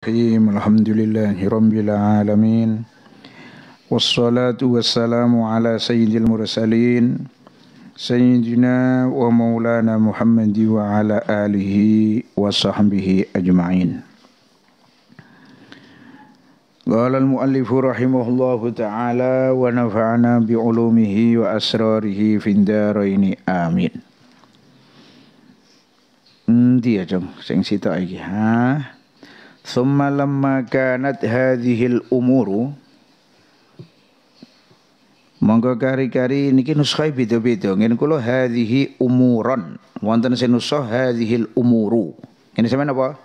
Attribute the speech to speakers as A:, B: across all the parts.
A: الرحيم الحمد لله رب العالمين والصلاة والسلام على سيد المرسلين سيدنا ومولانا محمد وعلى آله وصحبه أجمعين قال المؤلف رحمه الله تعالى ونفعنا بعلومه وأسراره في الدارين آمين Nanti aja sing Semalam لما كانت hadhil umuru, Monggo kari-kari niki nuskhae beda-beda. Ngene kula hadhihi umuron. Wonten sing nuskha hadhil umuru. Ini sampean apa?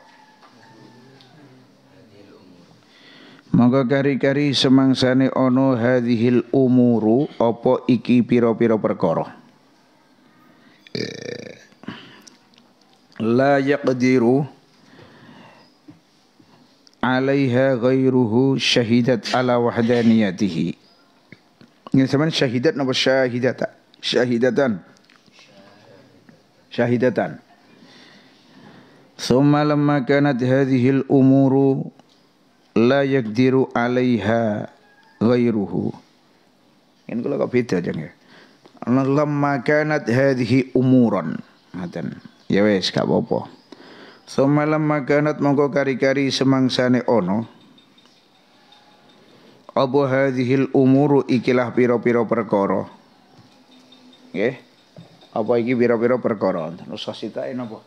A: Monggo kari-kari semangsane ana hadhil umuru apa iki pira-pira perkara. Eh, la yaqdiru alaiha ghairuhu syahidat ala wahdaniyatihi. Ini sama syahidat napa syahidata? Syahidatan. Syahidatan. Summa lamma kanat hadhil umuru la yakdiru alaiha ghairuhu. Ini kalau kok beda jangan ya. Lamma kanat hadhi umuran. Ngaten. Ya wes gak apa-apa. Sumalam maganat mongko kari-kari semangsane ono. Apa hadhil umuru ikilah piro-piro perkoro, Nggih. Apa iki piro-piro perkoro. Nusa sitae napa?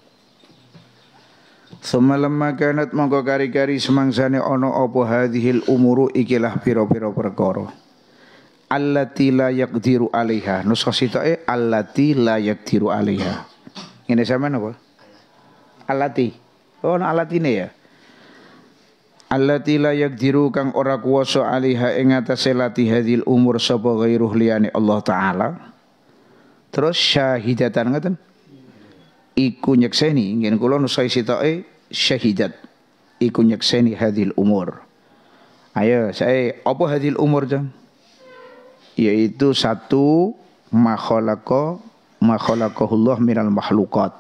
A: Sumalam maganat mongko kari-kari semangsane ono apa hadhil umuru ikilah piro-piro perkoro. Allati la yakdiru alihah. Nusa sitae allati la yaqdiru alaiha. Ngene sampean apa? alati. Oh, alat alatine ya. Alati layak yakdiru kang ora kuwasa aliha ing atase lati hadil umur sapa ghairuh liyane Allah taala. Terus syahidatan ngoten. Iku nyekseni ngen kula nusai sitoke syahidat. Iku nyekseni hadil umur. Ayo saya apa hadil umur jam? Yaitu satu makholako makholakohullah minal makhlukat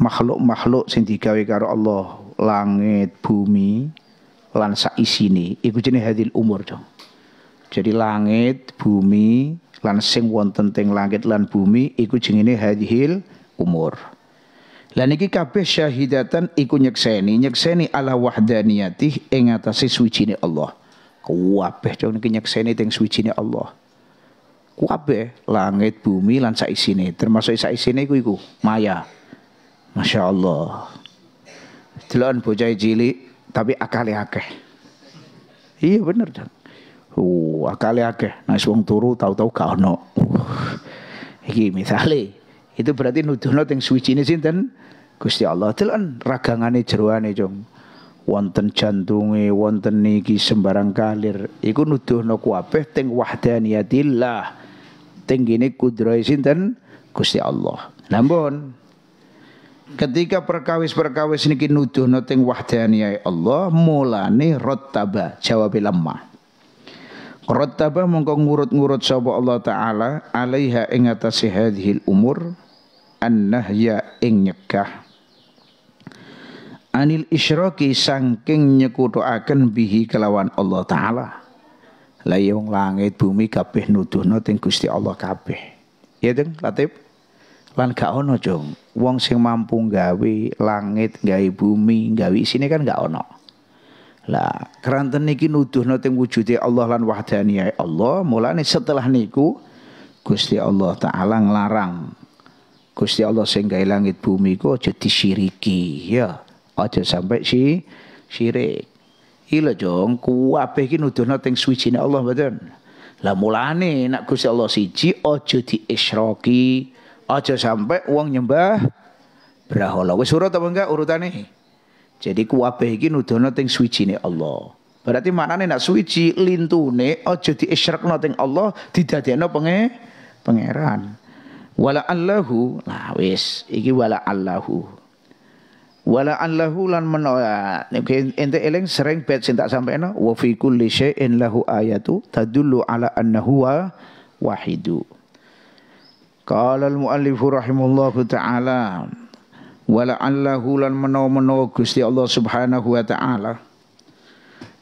A: makhluk-makhluk sing digawe karo Allah, langit, bumi, lan isini iku jenenge hadil umur, Cong. Jadi langit, bumi, lan sing wonten teng langit lan bumi iku jenenge hadhil umur. Lan iki kabeh syahidatan iku nyekseni, nyekseni ala wahdaniyati ing atase suwijine Allah. Kabeh Cong niki nyekseni teng suwijine Allah. kabeh langit bumi lan isini termasuk saisine iku iku maya Masya Allah. Jelan bocah jili tapi akali akeh. Iya bener dong. Uh, akali akeh. Nais wong turu tahu-tahu gak ono. Uh, iki misale itu berarti nuduhno teng suwijine sinten? Gusti Allah. Telan ragangane jeroane, Jong. Wonten jantunge, wonten niki sembarang kalir. Iku nuduhno kuabeh teng wahdaniyatillah. Teng gini kudrahe sinten? Gusti Allah. Namun Ketika perkawis-perkawis niki nuduh noting ay ya Allah mulane rottaba jawab lemah. Rottaba mongko ngurut-ngurut sapa Allah taala alaiha ing atase hadhil umur annahya ing nyegah anil isyraki sangking nyekutuaken bihi kelawan Allah taala. Lah ya langit bumi kabeh nuduhno teng Gusti Allah kabeh. Ya teng Latif lan gak ono jong wong sing mampu gawe langit gawe bumi gawe isine kan gak ono lah keranten niki nuduhno teng wujudnya Allah lan wahdaniyah Allah mulane setelah niku Gusti Allah taala nglarang Gusti Allah sing gawe langit bumi ku aja disyiriki ya aja sampai si syirik Ila jong kuwabe iki nuduhno teng suwijine Allah mboten. Lah mulane nek Gusti Allah siji aja diisyraki Aja sampai uang nyembah berhala. wes urut apa enggak urutane? Jadi kuwabeh iki nudono teng suwijine Allah. Berarti maknane nak suwiji lintune aja diisyrekno teng Allah, didadekno penge pangeran. Wala Allahu, nah wis iki wala Allahu. Wala Allahu lan menoya. Ente eling sering bet sing tak sampeyan wa fi kulli syai'in lahu ayatu tadullu ala annahu wa wahidu. Qala al-muallifu rahimahullahu ta'ala wala'allahu lan menawa-menawa Gusti Allah Subhanahu wa taala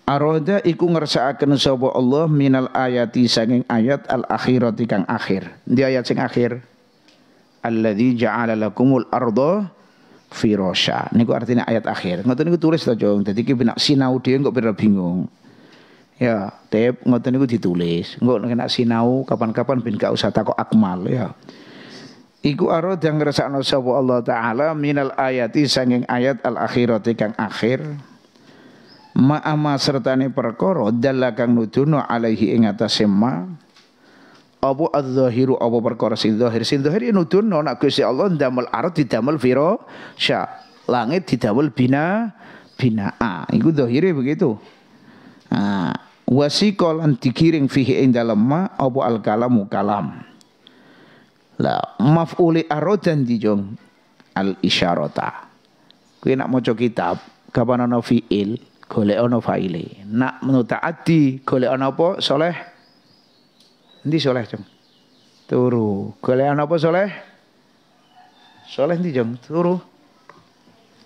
A: Aroda iku ngersakaken sapa Allah minal ayati sanging ayat al akhirati kang akhir. Di ayat sing akhir alladzi ja'ala lakumul arda firasya. Niku artinya ayat akhir. Ngerti niku tulis tajong, Jong. Dadi iki ben sinau dhewe bingung. Ya, tep ngoten niku ditulis. Engko nek sinau kapan-kapan bin gak usah takok akmal ya. Iku arad yang ngrasakno sapa Allah taala minal ayati sanging ayat al akhirati kang akhir. Ma'ama sertane perkara dalla kang nuduno alaihi ing atase ma apa adzahiru apa perkara sing zahir sing zahir ya nuduno nek Gusti Allah ndamel arad didamel fira sya langit didamel bina binaa iku zahire begitu. ah Wasi kol digiring fihi ing dalem ma apa al kalamu kalam la maf'uli arodan dijong al isyarata kuwi nak maca kitab kapan ana fiil golek ana faile nak menutaati golek ana apa soleh ndi soleh jong turu golek ana apa soleh soleh ndi jong turu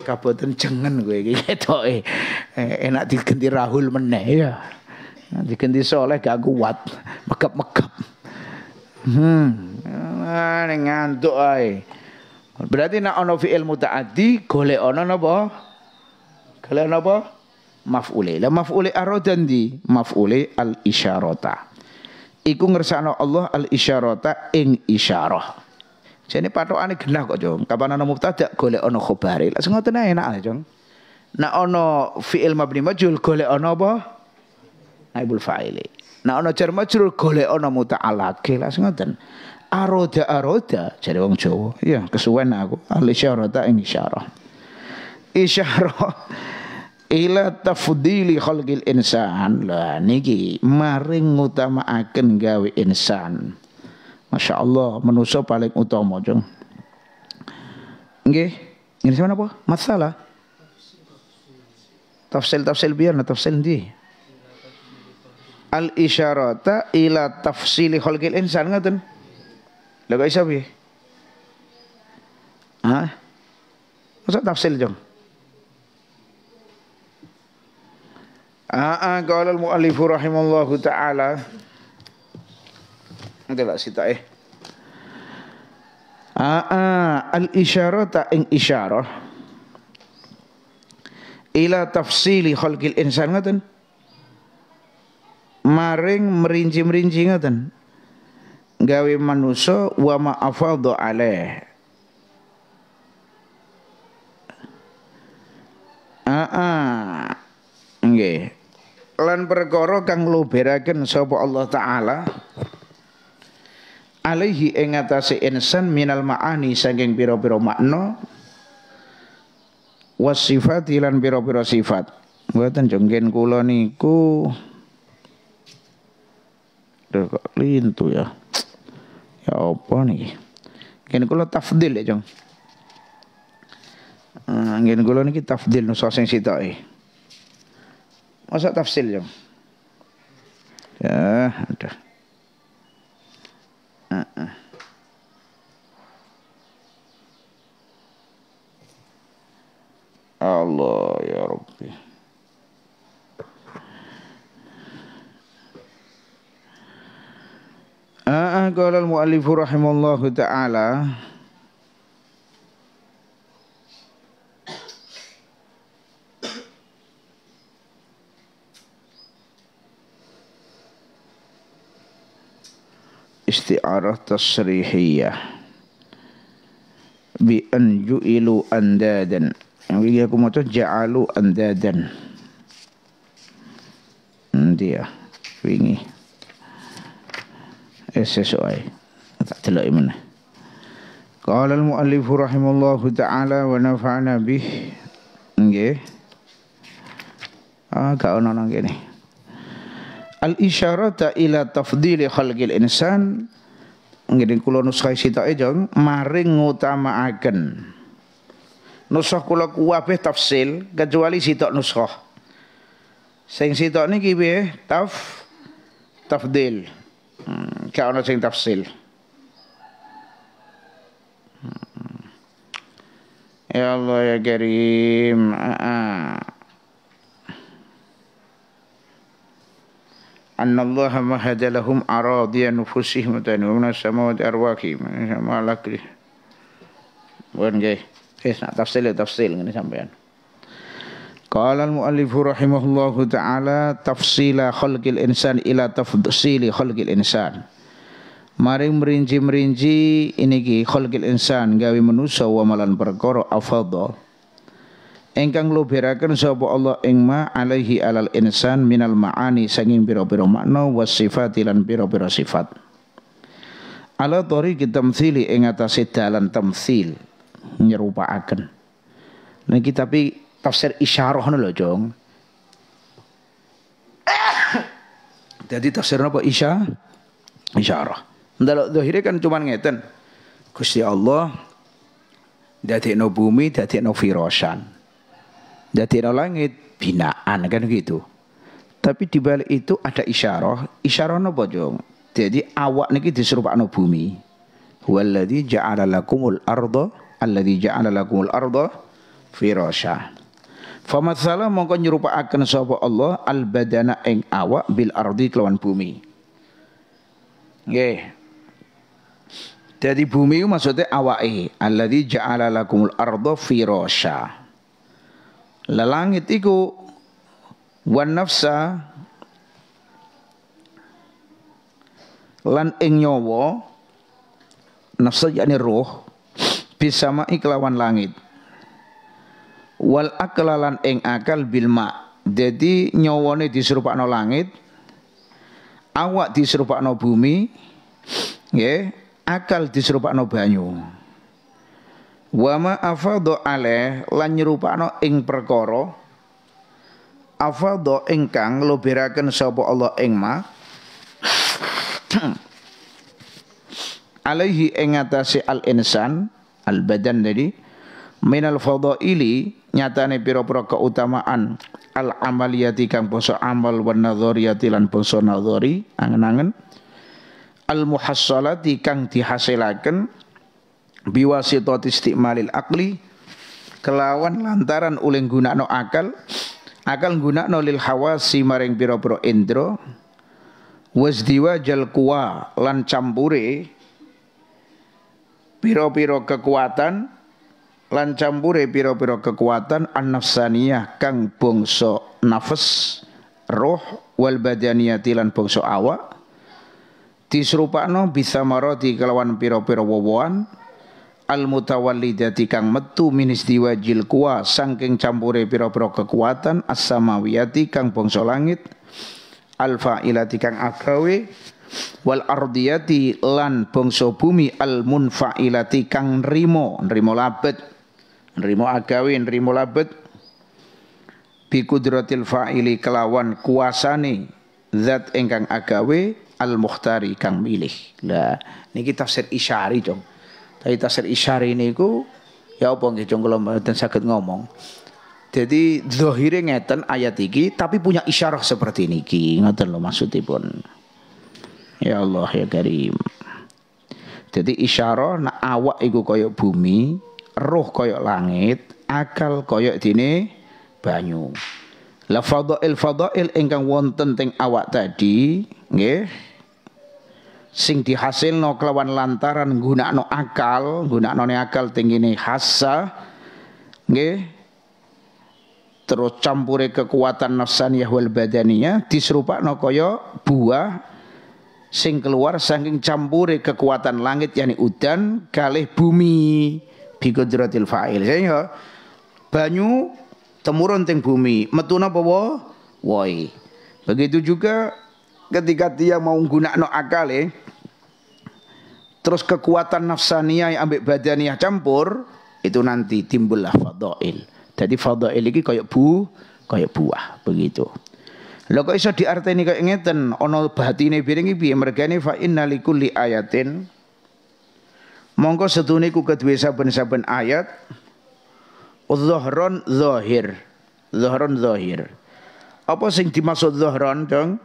A: kaboten jengen gue gitu. ketoke eh, enak digenti rahul meneh ya Nah, diganti soleh gak kuat, megap-megap. Hmm, ah, ning ngantuk ae. Berarti nek ana fi'il mutaaddi golek ana napa? Golek napa? Maf'ule. Lah maf'ule aradan di maf'ule al isyarata. Iku ngersakno Allah al isyarota ing isyarah. Jadi patokane genah kok, Jong. Kapan ana mubtada golek ono khabare. Lah ngoten enak ae, Jong. Nek ana fi'il mabni majhul golek ana apa? naibul fa'ili. Nah ana jar majrur golek ana muta'alake langsung ngoten. Aroda aroda jadi wong Jawa. Ya kesuwen aku ahli syarata ing isyarah. Isyarah ila tafdili khalqil insan. Lah niki maring aken gawe insan. Masya Allah manusia paling utama jeng. ini siapa apa? Masalah. Tafsil tafsil biar na tafsil al isyarata ila tafsili khalqil insan ngaten lha kok iso piye Hah? Masa tafsil jong? Aa qala al-muallifu rahimallahu taala. Enggak lah sita eh. Aa al-isyarata ing isyarah ila tafsili khalqil insan ngaten maring merinci-merinci ngoten gawe manusa wa ma afadha alaih Aa nggih lan perkara kang loberaken sapa Allah taala alaihi ing atase insan minal maani saking pira-pira makna wasifat lan pira-pira sifat mboten jenggen kula niku Duh kok lintu ya Ya apa nih Gini kalau tafdil ya jong hmm, ah, Gini kula niki tafdil nusa sing sitok eh. Masa tafsil jong Ya aduh قال المؤلف رحمه الله تعالى استعارة تصريحية بأن جئلوا أندادا ويقوم يعني تجعلوا أندادا dia wingi Wis eh, Tak deloki mana. Qala al-muallif rahimallahu taala wa nafa'ana bih. Nggih. Ah, gak ono nang kene. Al isyarata ila tafdili khalqil insan ngiring kula nuskhah sitoke jong maring ngutamaaken. Nusah kula kuwabeh tafsil kecuali sitok nusah. Sing sitok niki piye? Taf tafdil. gak ono sing tafsil. Ya Allah ya Karim. أن الله مهد لهم أراضي نفوسهم تاني ومن السماوات أرواحهم ما لك وين جاي نعم؟ تفصيل تفصيل ini sampean قال المؤلف رحمه الله تعالى تفصيل خلق الإنسان إلى تفصيل خلق الإنسان Mari merinci-merinci ini iniki kholqil insan gawe manusia wa malan perkara afadha. Engkang lubiraken sapa Allah ing ma alaihi alal insan minal maani sanging pira-pira makna was sifati lan pira-pira sifat. Ala tori kitamtsili ing atase dalan tamtsil nyerupaaken. Niki nah, tapi tafsir isyarah lho, Jong. Jadi tafsir apa isya? Isyarah. Ndalok zahire kan cuma ngeten. Gusti Allah dadekno bumi dadekno firosan. Dadekno langit binaan kan gitu. Tapi di balik itu ada isyarah, isyarah napa jong? Jadi awak niki diserupakno bumi. Walladzi ja'ala lakumul arda alladzi ja'ala lakumul arda firasha. Famatsalah mongko nyerupakaken sapa Allah al badana ing awak bil ardi kelawan bumi. Nggih. Dari bumi itu maksudnya awake, alladzi ja'ala lakumul arda firasya. Lelangit itu, wan nafsa lan ing nyawa nafsa yakni roh bisa mai kelawan langit. Wal aklalan ing akal bilma. Jadi nyawane diserupakno langit, awak diserupakno bumi, nggih, akal diserupakno banyu Wama ma afadha alaih lan nyerupakno ing perkara afadha ingkang loberaken sapa Allah ing ma alaihi ing atase al insan al badan tadi minal fadaili nyatane pira-pira keutamaan al amaliyati kang poso amal wan nadhariyati lan poso nadhari angen-angen al muhassalati kang dihasilaken biwasitati istimalil akli kelawan lantaran uling gunakno akal akal gunakno lil hawasi maring pira-pira indra wasdiwa jal kuwa lan campure pira-pira kekuatan lan campure pira-pira kekuatan an kang bangsa nafas roh wal badaniyati lan bangsa awak disrupakno bisa maroti kelawan piro-piro wowoan al mutawallidati kang metu ministiwa diwajil kuwa sangking campure piro-piro kekuatan as-samawiyati kang bangsa langit alfa fa'ilati kang agawe wal ardiyati lan bangsa bumi al munfa'ilati kang rimo rimo labet rimo agawe rimo labet bi kudratil fa'ili kelawan kuasane zat ingkang agawe al-mukhtari kang milih. Lah niki tafsir isyari jong. Tapi tafsir isyari niku ya apa nggih jong kula mboten saged ngomong. Jadi zahire ngeten ayat iki tapi punya isyarah seperti niki. Ngoten lho maksudipun. Ya Allah ya Karim. Jadi isyarah nak awak iku kaya bumi, roh koyok langit, akal koyok dene banyu. La fadail fadail ingkang wonten teng awak tadi, nggih sing dihasilno kelawan lantaran gunakno akal, gunaknone akal ini hasa nggih terus campure kekuatan nafsaniyah wal badaniyah no koyo buah sing keluar saking campure kekuatan langit yani udan kalih bumi bi qudratil fa'il sehingga banyu temurun teng bumi metu napa woi begitu juga ketika dia mau no akale ya, terus kekuatan yang ambek badaniyah campur itu nanti timbullah fadail. Jadi fadail lagi kayak bu, kayak buah begitu. Lho kok iso diarteni kayak ngeten, ono batine piring iki piye ini fa li ayatin Mongko setuniku ku kedue saben-saben ayat zahron zahir. Zohron zahir. Apa sing dimaksud zahron, Dong?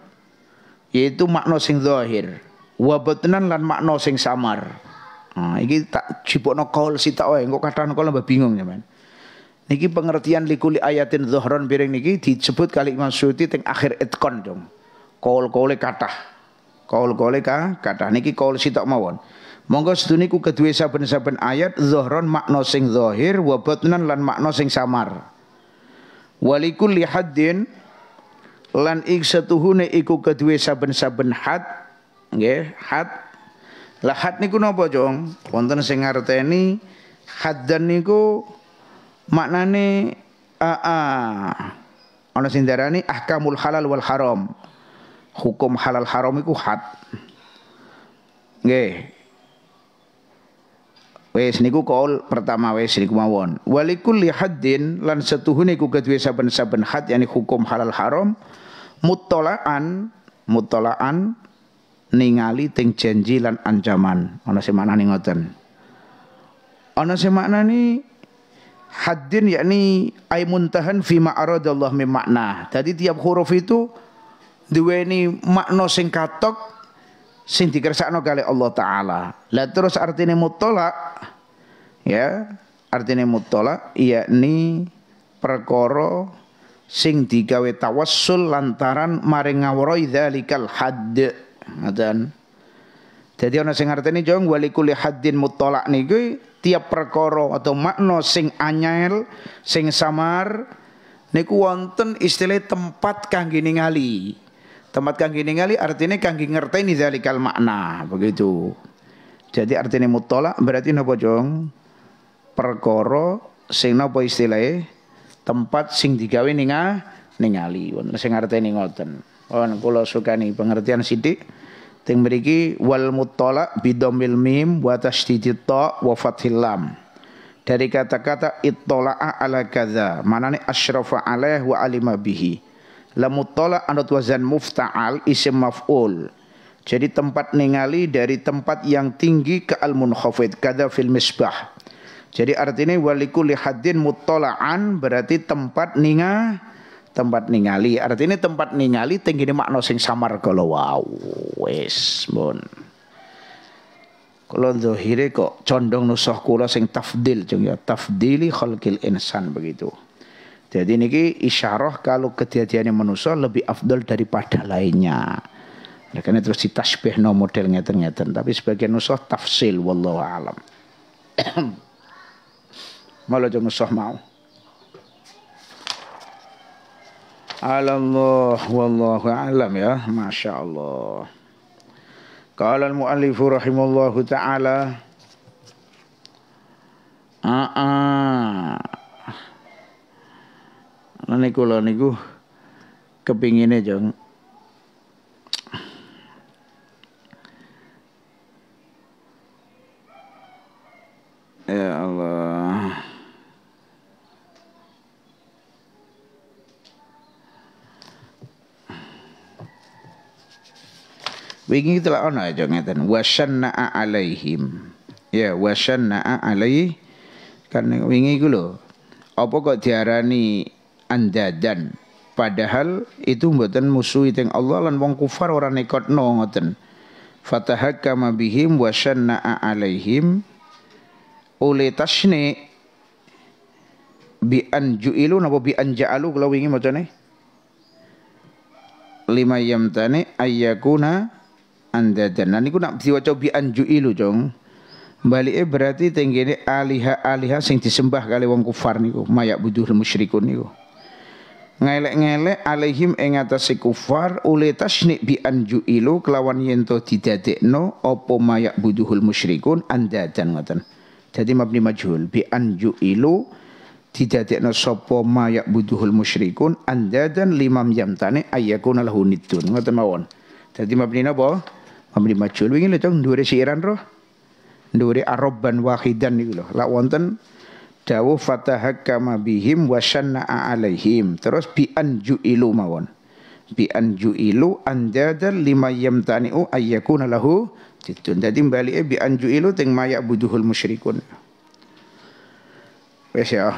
A: yaitu makna sing zahir wa batnan lan makna sing samar nah, iki tak jipokno kaul sita wae engko kathah kula mbah bingung man, niki pengertian likuli ayatin zuhron piring niki disebut kali Imam Suyuti teng akhir itkon dong kaul-kaule kathah kaul-kaule ka kathah niki kaul sita mawon monggo seduniku kedua saben-saben ayat zohron makna sing zahir wa batnan lan makna sing samar walikul din lan ing setuhune iku kedua saben-saben had nggih had lah had niku napa jong wonten sing ngarteni haddan niku maknane aa ana sing darani ahkamul halal wal haram hukum halal haram iku had nggih Wes niku kaul pertama wes niku mawon. Walikulli haddin lan setuhune iku kedue saben-saben had yani hukum halal haram mutolaan mutolaan ningali ting janji lan ancaman. Ana sing maknane ngoten. Ana sing maknane haddin yakni ay muntahan fi ma Allah min makna. Jadi tiap huruf itu duweni makna sing katok sing dikersakno kali Allah taala. Lah terus artine mutolak ya, artine mutolak yakni perkara sing digawe tawassul lantaran maring ngawroi dzalikal hadd. Ngaten. Jadi ana sing artine jong walikuli haddin mutolak niku tiap perkara atau makna sing anyel, sing samar niku wonten istilah tempat kangge ningali. Tempat kangge ningali artinya kangge ngerteni zalikal makna begitu. Jadi artinya mutolak berarti napa jong? Perkara sing nopo istilahnya? Tempat sing digawe ninga ningali sing artine ngoten. Oh suka nih pengertian sithik. Ting beriki wal mutolak bidomil mim buat tasydidit wafat hilam. Dari kata-kata ittola'a ala kaza, nih asyrafa alaih wa alima bihi. Lamutola anut wazan mufta'al isim maf'ul. Jadi tempat ningali dari tempat yang tinggi ke al-munkhafid. Kada fil misbah. Jadi artinya waliku hadin mutola'an berarti tempat ninga tempat ningali. Artinya tempat ningali tinggi ini makna sing samar kalau wow. Wes bon. Kalau zohire kok condong nusoh kula sing tafdil. Ya. Tafdili khalqil insan begitu. Jadi niki isyarah kalau kejadiannya manusia lebih afdol daripada lainnya. Ya, karena terus ditasbih no model ngeten-ngeten. Tapi sebagian nusuh tafsil wallahu alam. Malah jangan nusuh mau. Alhamdulillah, wallahu alam ya. Masya Allah. Qala al-muallifu rahimallahu ta'ala. Ah, ah nani kula niku kepingine jong Ya Allah. Wingi telah ono aja ya, ngeten naa alaihim. Ya naa alaihi kan wingi iku lho. Apa kok diarani andadan padahal itu mboten musuhi teng Allah lan wong kufar ora nekotno ngoten fatahakama bihim wa syanna'a alaihim oleh tasne bi anju ilu napa bi an ja'alu kalau wingi macane lima yamtani ayyakuna andadan. Nah niku nak diwaca bi anjuilu, Jong. e berarti tenggene aliha-aliha sing disembah kali wong kufar niku, mayak buduh musyrikun niku ngelek-ngelek alaihim ing atase kufar ule tasnik bi anju ilu kelawan yento didadekno opo mayak buduhul musyrikun dan ngoten jadi mabni majhul bi anju ilu didadekno sapa mayak buduhul musyrikun dan limam yamtane ayakun lahu nidun ngoten mawon jadi mabni napa mabni majhul wingi lho dure siiran roh dure aroban wahidan niku lho lak wonten dawuh fatahakkama bihim wa syana'a alaihim terus bi an ju'ilu mawon bi an ju'ilu andadal lima yamtani'u ayyakuna lahu titun dadi balike bi an ju'ilu teng mayak buduhul musyrikun wis ya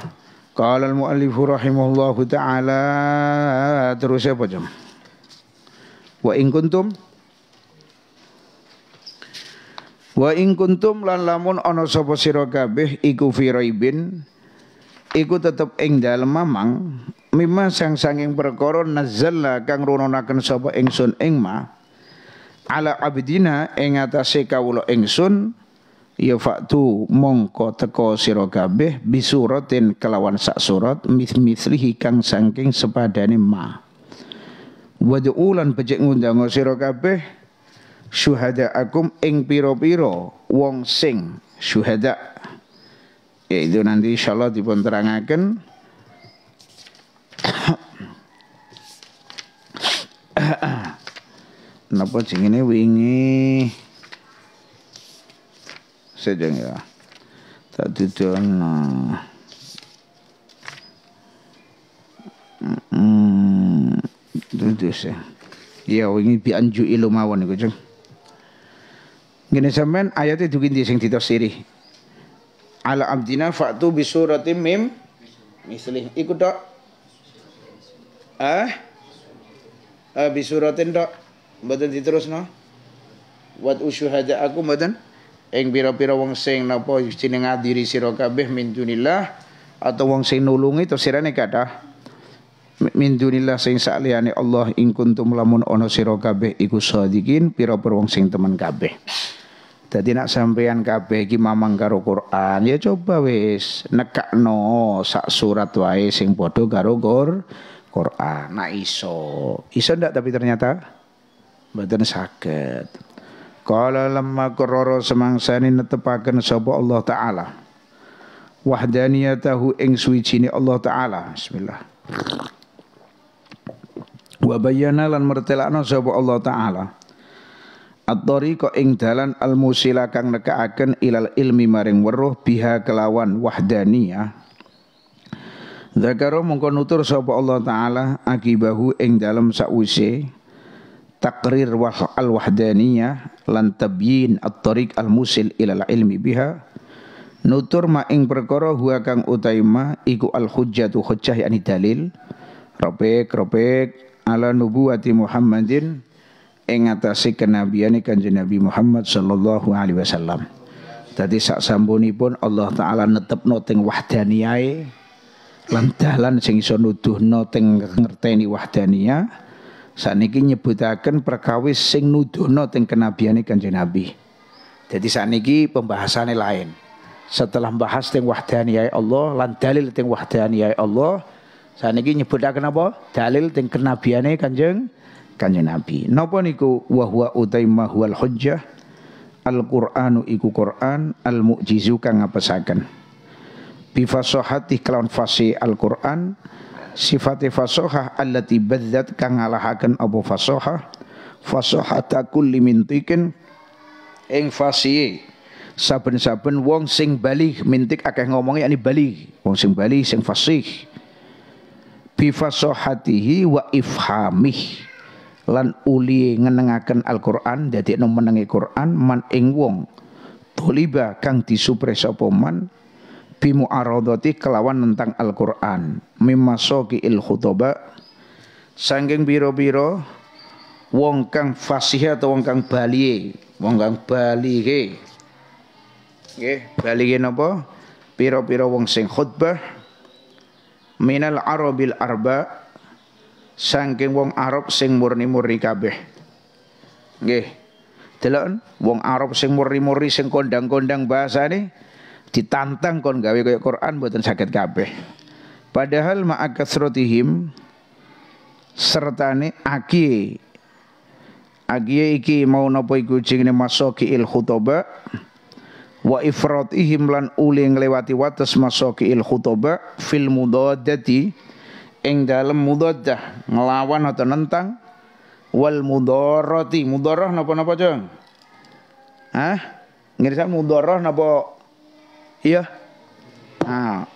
A: qala al muallif rahimahullahu taala terus apa jam wa in kuntum Wa ing kuntum lan lamun ana sapa sira kabeh iku fi raibin iku tetep ing dalem mamang mimma sang sanging perkara nazella kang runonaken sapa ingsun ing ma ala abdina ing atase kawula ingsun ya faktu mongko teko sira kabeh bisuratin kelawan sak surat mislihi kang saking sepadane ma wad'ulan becik ngundang sira kabeh akum ing piro-piro wong sing syuhada yaitu nanti insyaallah dipun terangaken napa ini? wingi sedang ya tak dudono Hmm, itu sih. Ya, wingi bianju ilu mawon iku, Jeng. Gini sampean ayatnya dukin di sing siri Ala abdina faktu bi mim mislih. ikut dok Ah? Eh? eh, bi suratin tok. Mboten no Wat usyuhada aku mboten eng pira-pira wong sing napa jeneng adiri sira kabeh min dunillah atau wong sing nulungi sirane kata min dunillah sing sakliyane Allah ing kuntum lamun ana sira kabeh iku sadikin pira-pira wong sing temen kabeh jadi nak sampean kabeh iki mamang karo Quran, ya coba wis no sak surat wae sing bodoh karo Quran. Nak iso. Iso ndak tapi ternyata badan sakit. Kala lama kororo semangsa ini netepaken sapa Allah taala. Wahdaniyatahu ing ni Allah taala. Bismillah. Wa bayyana lan mertelakno sapa Allah taala. At-tariqa ing dalan al-musila kang nekaaken ilal ilmi maring weruh biha kelawan wahdaniyah. Zakaro mongko nutur sapa Allah taala akibahu ing dalem sakwise takrir wah al-wahdaniyah lan tabyin at-tariq al-musil ilal ilmi biha nutur ma ing perkara huwa kang utaima iku al-hujjatu hujjah yani dalil robek robek ala nubuwati Muhammadin ingatasi atase kenabiane Kanjeng Nabi Muhammad sallallahu alaihi wasallam. tadi sak pun Allah taala netep teng wahdaniyai lan dalan sing iso nuduhno teng ngerteni wahdaniyah saniki nyebutaken perkawis sing nuduhno teng kenabiane Kanjeng Nabi. Jadi saniki pembahasannya lain. Setelah membahas teng wahdaniyai Allah lan dalil teng wahdaniyai Allah saniki nyebutaken apa? Dalil teng kenabiane Kanjeng kanjeng Nabi. Napa niku wa huwa utaima huwal hujjah Al-Qur'anu iku Qur'an al-mu'jizu kang ngapesaken. Bi fasahati kelawan fasih Al-Qur'an sifat Fasohah allati badzat kang alahaken apa Fasohah Fasohata kulli mintikin ing fasih saben-saben wong sing balih mintik akeh ngomongnya ani balih wong sing balih sing fasih bi fasahatihi wa ifhamih lan uli ngenengaken Al-Qur'an dadi menengi Qur'an man ing wong toliba kang disupre sapa man bimu aradati kelawan tentang Al-Qur'an mimasoki il khutoba sanging biro-biro wong kang fasih atau wong kang bali wong kang bali nggih nggih bali napa piro-piro wong sing khutbah minal arabil arba saking wong Arab sing murni-murni kabeh. Nggih. Delok wong Arab sing murni-murni sing kondang-kondang bahasa ini ditantang kon gawe kaya Quran mboten sakit kabeh. Padahal ma'akasrotihim sertane aki aki iki mau nopo iku jenenge masoki il khutoba wa ihim lan uli nglewati wates masoki il khutoba fil mudadati ing dalem mudhajjah nglawan atau nentang wal mudharati mudharah napa-napa jeng Hah ngirisan mudharah napa iya nah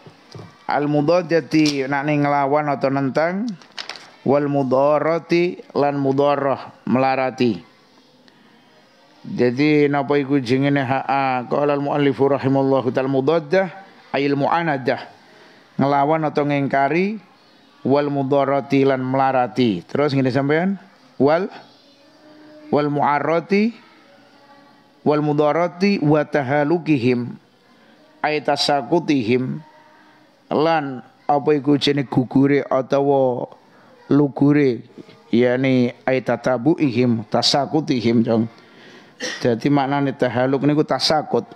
A: al mudhajjati nak ning nglawan atau nentang wal mudharati lan mudharah melarati jadi napa iku jengene haa qala al muallif rahimallahu taala mudhajjah ayil muanadah nglawan atau ngengkari wal roti lan melarati. Terus ngene sampean wal wal muarrati wal mudarati wa tahalukihim aitasakutihim lan apa iku jenis gugure atau lugure yani aitatabuihim tasakutihim jong. Jadi maknane tahaluk niku tasakut.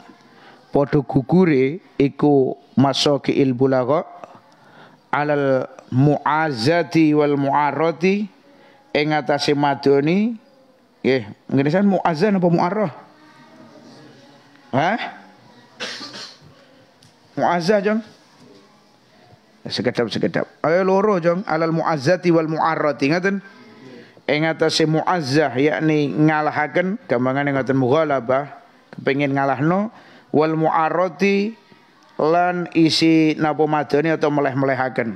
A: Padha gugure iku masuk ke ilmu alal muazati wal muarati ing atase madoni nggih ngene san muazan apa muarrah Hah? Muazzah jong. Sekedap sekedap. Ayo loro jong alal muazzati wal muarrati ngaten. ingatasi atase muazzah yakni ngalahaken gampangane ngaten mughalabah kepengen ngalahno wal muarrati lan isi napa madani atau meleh-melehaken.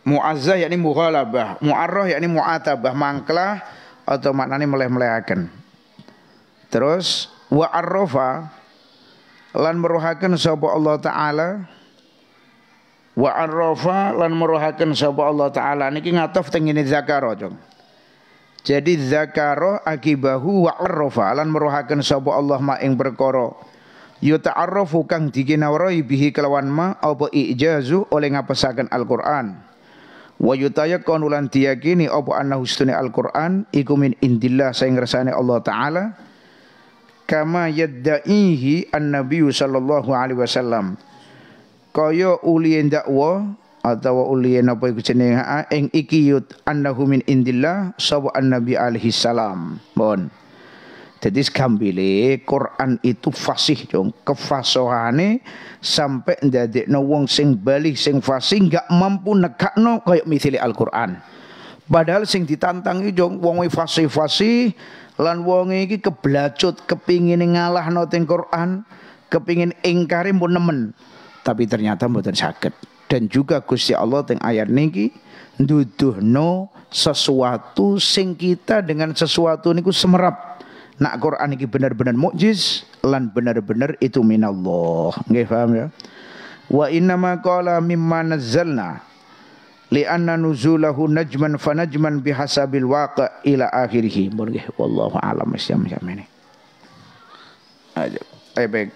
A: Mu'azzah yakni mughalabah, mu'arrah yakni mu'atabah, mangklah atau maknanya meleh melehakan Terus wa arrofa lan meruhaken sapa Allah taala wa arrofa lan meruhaken sapa Allah taala niki ngatof tengini zakaroh zakaro jong. Jadi zakaro akibahu wa arrofa lan meruhaken sapa Allah ma berkoro. perkara yuta'arrafu kang dikinawrahi bihi kelawan ma apa ijazu oleh ngapesaken Al-Qur'an. Wa yutayaqqanu lan diyakini apa annahu sunni al-Qur'an iku min indillah sing ngersane Allah taala kama yadda'ihi an-nabiy sallallahu alaihi wasallam. Kaya uli dakwa atau uli apa iku jenenge ing iki yut annahu min indillah sawa an-nabi alaihi salam. Bon. Jadi sekambile Quran itu fasih dong. Kefasohane sampai ndadekno wong sing bali sing fasih enggak mampu nekakno kayak misili Al-Quran. Padahal sing ditantang iki dong wong fasih-fasih lan wong iki keblacut kepingin ngalahno teng Quran, kepingin ingkari pun nemen. Tapi ternyata mboten sakit. Dan juga Gusti Allah teng ayat niki nong sesuatu sing kita dengan sesuatu niku semerap nak Quran iki benar bener mukjiz lan benar-benar itu minallah. Nggih paham ya? Wa inna ma qala mimma nazzalna li'anna nuzulahu najman fa najman bihasabil waqa ila akhirih. Nggih wallahu alam siam siam ini. Ayo, ayo baik.